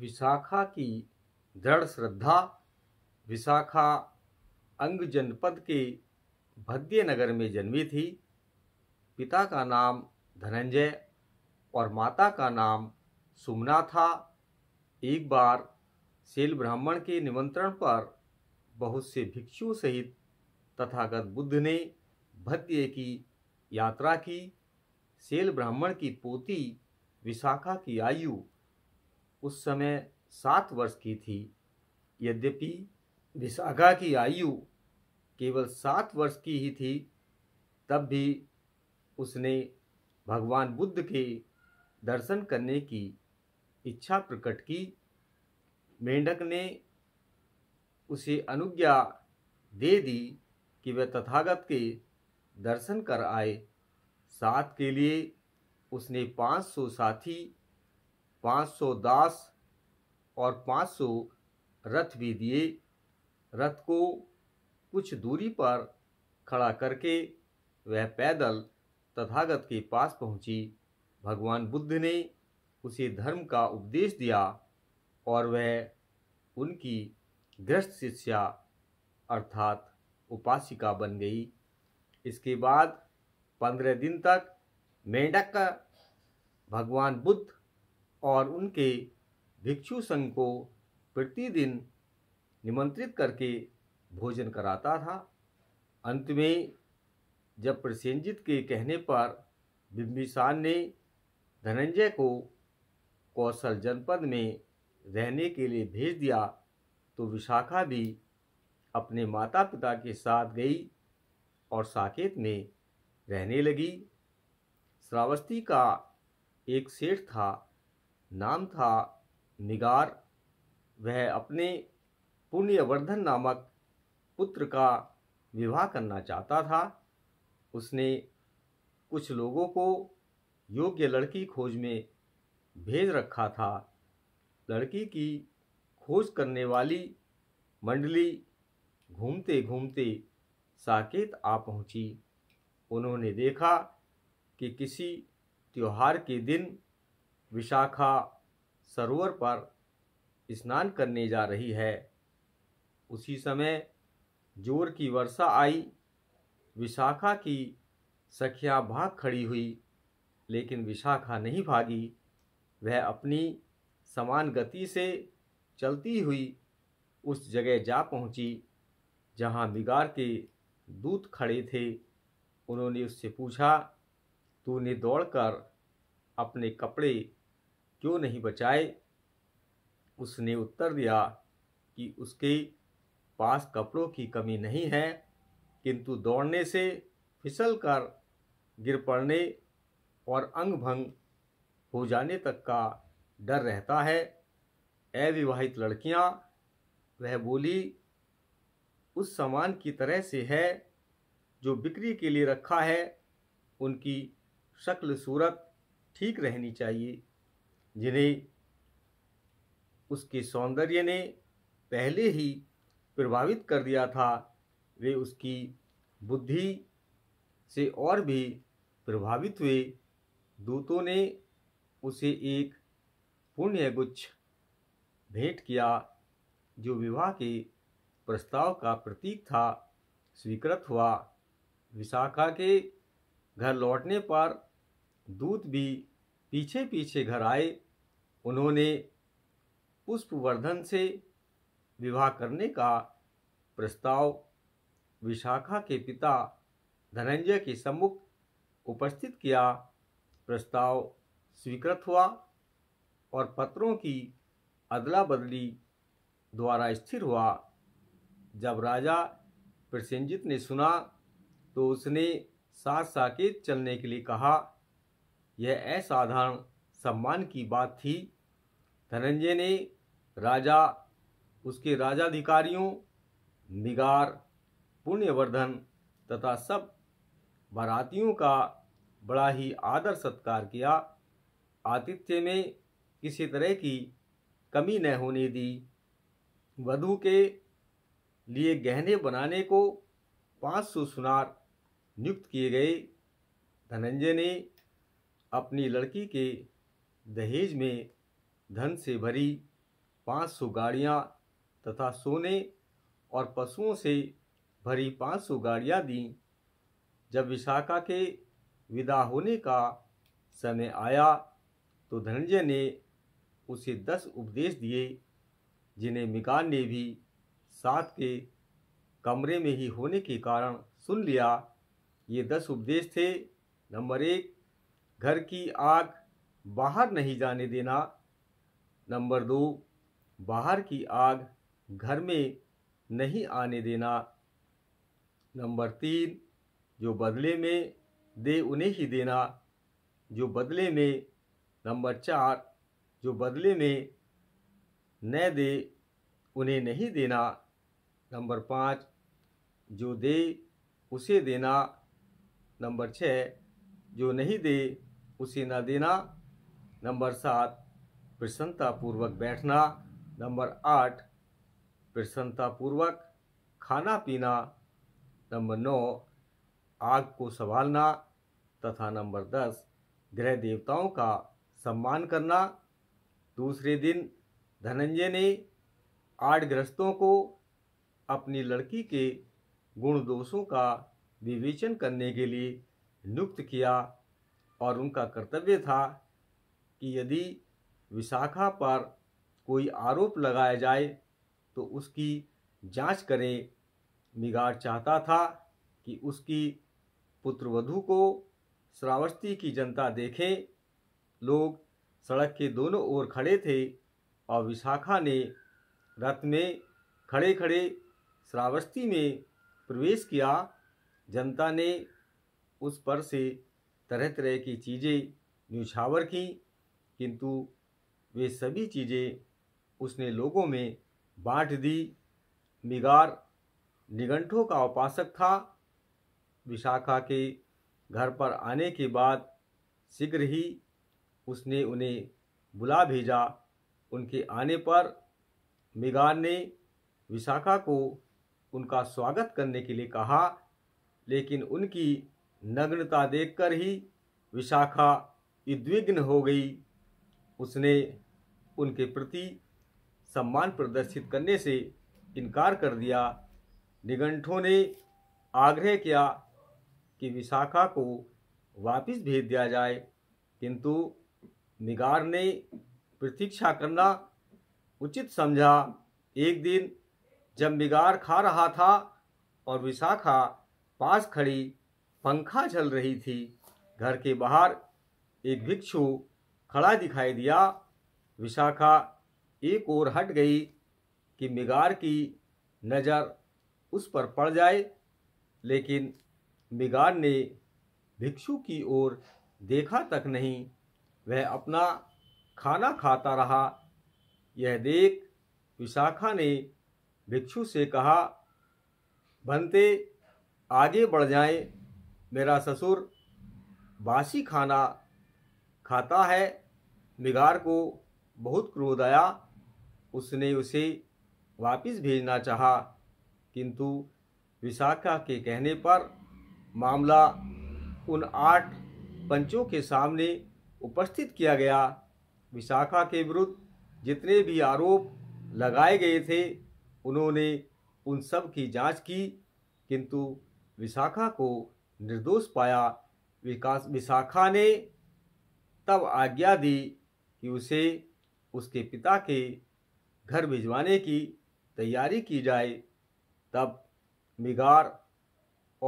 विशाखा की दृढ़ श्रद्धा विशाखा अंग जनपद के भद्य नगर में जन्मी थी पिता का नाम धनंजय और माता का नाम सुमना था एक बार शैल ब्राह्मण के निमंत्रण पर बहुत से भिक्षुओं सहित तथागत बुद्ध ने भद्य की यात्रा की शैल ब्राह्मण की पोती विशाखा की आयु उस समय सात वर्ष की थी यद्यपि विशाखा की आयु केवल सात वर्ष की ही थी तब भी उसने भगवान बुद्ध के दर्शन करने की इच्छा प्रकट की मेंढक ने उसे अनुज्ञा दे दी कि वह तथागत के दर्शन कर आए साथ के लिए उसने 500 साथी 500 दास और 500 रथ भी दिए रथ को कुछ दूरी पर खड़ा करके वह पैदल तथागत के पास पहुंची भगवान बुद्ध ने उसे धर्म का उपदेश दिया और वह उनकी गृहस्थ शिष्या अर्थात उपासिका बन गई इसके बाद पंद्रह दिन तक मेंढक भगवान बुद्ध और उनके भिक्षु संघ को प्रतिदिन निमंत्रित करके भोजन कराता था अंत में जब प्रसेंजित के कहने पर बिम्बिसान ने धनंजय को कौशल जनपद में रहने के लिए भेज दिया तो विशाखा भी अपने माता पिता के साथ गई और साकेत में रहने लगी श्रावस्ती का एक सेठ था नाम था निगार वह अपने पुण्यवर्धन नामक पुत्र का विवाह करना चाहता था उसने कुछ लोगों को योग्य लड़की खोज में भेज रखा था लड़की की खोज करने वाली मंडली घूमते घूमते साकेत आ पहुंची उन्होंने देखा कि किसी त्यौहार के दिन विशाखा सरोवर पर स्नान करने जा रही है उसी समय जोर की वर्षा आई विशाखा की सखियां भाग खड़ी हुई लेकिन विशाखा नहीं भागी वह अपनी समान गति से चलती हुई उस जगह जा पहुंची जहां बिगार के दूत खड़े थे उन्होंने उससे पूछा तूने दौड़कर अपने कपड़े क्यों नहीं बचाए उसने उत्तर दिया कि उसके पास कपड़ों की कमी नहीं है किंतु दौड़ने से फिसल कर गिर पड़ने और अंग भंग हो जाने तक का डर रहता है अविवाहित लड़कियां वह बोली उस सामान की तरह से है जो बिक्री के लिए रखा है उनकी शक्ल सूरत ठीक रहनी चाहिए जिन्हें उसके सौंदर्य ने पहले ही प्रभावित कर दिया था वे उसकी बुद्धि से और भी प्रभावित हुए दूतों ने उसे एक पुण्य गुच्छ भेंट किया जो विवाह के प्रस्ताव का प्रतीक था स्वीकृत हुआ विशाखा के घर लौटने पर दूत भी पीछे पीछे घर आए उन्होंने पुष्पवर्धन से विवाह करने का प्रस्ताव विशाखा के पिता धनंजय के सम्मुख उपस्थित किया प्रस्ताव स्वीकृत हुआ और पत्रों की अदला बदली द्वारा स्थिर हुआ जब राजा प्रसेंजित ने सुना तो उसने साथ साकेत चलने के लिए कहा यह असाधारण सम्मान की बात थी धनंजय ने राजा उसके राजाधिकारियों निगार पुण्यवर्धन तथा सब बारातियों का बड़ा ही आदर सत्कार किया आतिथ्य में किसी तरह की कमी न होने दी वधु के लिए गहने बनाने को 500 सुनार नियुक्त किए गए धनंजय ने अपनी लड़की के दहेज में धन से भरी पाँच सौ गाड़ियाँ तथा सोने और पशुओं से भरी पाँच सौ गाड़ियाँ दीं जब विशाखा के विदा होने का समय आया तो धनंजय ने उसे दस उपदेश दिए जिन्हें मिकान ने भी साथ के कमरे में ही होने के कारण सुन लिया ये दस उपदेश थे नंबर एक घर की आग बाहर नहीं जाने देना नंबर दो बाहर की आग घर में नहीं आने देना नंबर तीन जो बदले में दे उन्हें ही देना जो बदले में नंबर चार जो बदले में न दे उन्हें नहीं देना नंबर पाँच जो दे उसे देना नंबर छः जो नहीं दे उसे ना देना नंबर सात प्रसन्नतापूर्वक बैठना नंबर आठ प्रसन्नतापूर्वक खाना पीना नंबर नौ आग को संभालना तथा नंबर दस गृह देवताओं का सम्मान करना दूसरे दिन धनंजय ने आठ ग्रस्तों को अपनी लड़की के गुण दोषों का विवेचन करने के लिए नियुक्त किया और उनका कर्तव्य था कि यदि विशाखा पर कोई आरोप लगाया जाए तो उसकी जांच करें मिगाड़ चाहता था कि उसकी पुत्रवधु को श्रावस्ती की जनता देखें लोग सड़क के दोनों ओर खड़े थे और विशाखा ने रथ में खड़े खड़े श्रावस्ती में प्रवेश किया जनता ने उस पर से तरह तरह की चीज़ें न्यूछावर की किंतु वे सभी चीज़ें उसने लोगों में बांट दी मिगार निगंठों का उपासक था विशाखा के घर पर आने के बाद शीघ्र ही उसने उन्हें बुला भेजा उनके आने पर मिगार ने विशाखा को उनका स्वागत करने के लिए कहा लेकिन उनकी नग्नता देखकर ही विशाखा उद्विग्न हो गई उसने उनके प्रति सम्मान प्रदर्शित करने से इनकार कर दिया निगंठों ने आग्रह किया कि विशाखा को वापस भेज दिया जाए किंतु निगार ने प्रतीक्षा करना उचित समझा एक दिन जब निगार खा रहा था और विशाखा पास खड़ी पंखा चल रही थी घर के बाहर एक भिक्षु खड़ा दिखाई दिया विशाखा एक ओर हट गई कि मिगार की नज़र उस पर पड़ जाए लेकिन मिगार ने भिक्षु की ओर देखा तक नहीं वह अपना खाना खाता रहा यह देख विशाखा ने भिक्षु से कहा बनते आगे बढ़ जाएं मेरा ससुर बासी खाना खाता है मिगार को बहुत क्रोध आया उसने उसे वापस भेजना चाहा किंतु विशाखा के कहने पर मामला उन आठ पंचों के सामने उपस्थित किया गया विशाखा के विरुद्ध जितने भी आरोप लगाए गए थे उन्होंने उन सब की जांच की किंतु विशाखा को निर्दोष पाया विकास विशाखा ने तब आज्ञा दी कि उसे उसके पिता के घर भिजवाने की तैयारी की जाए तब मिगार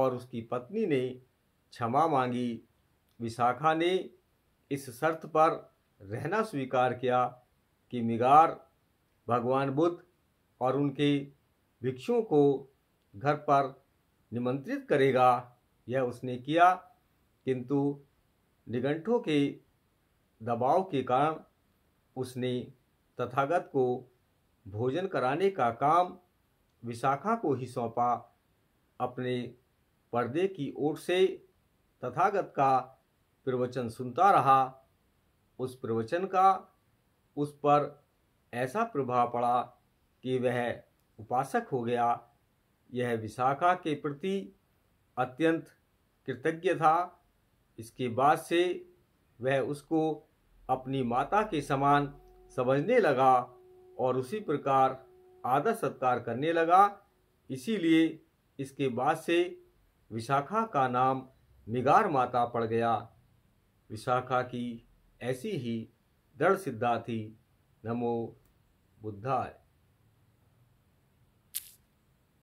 और उसकी पत्नी ने क्षमा मांगी विशाखा ने इस शर्त पर रहना स्वीकार किया कि मिगार भगवान बुद्ध और उनके भिक्षुओं को घर पर निमंत्रित करेगा यह उसने किया किंतु निगंठों के दबाव के कारण उसने तथागत को भोजन कराने का काम विशाखा को ही सौंपा अपने पर्दे की ओर से तथागत का प्रवचन सुनता रहा उस प्रवचन का उस पर ऐसा प्रभाव पड़ा कि वह उपासक हो गया यह विशाखा के प्रति अत्यंत कृतज्ञ था इसके बाद से वह उसको अपनी माता के समान समझने लगा और उसी प्रकार आदर सत्कार करने लगा इसीलिए इसके बाद से विशाखा का नाम निगार माता पड़ गया विशाखा की ऐसी ही दृढ़ सिद्धा थी नमो बुद्धाय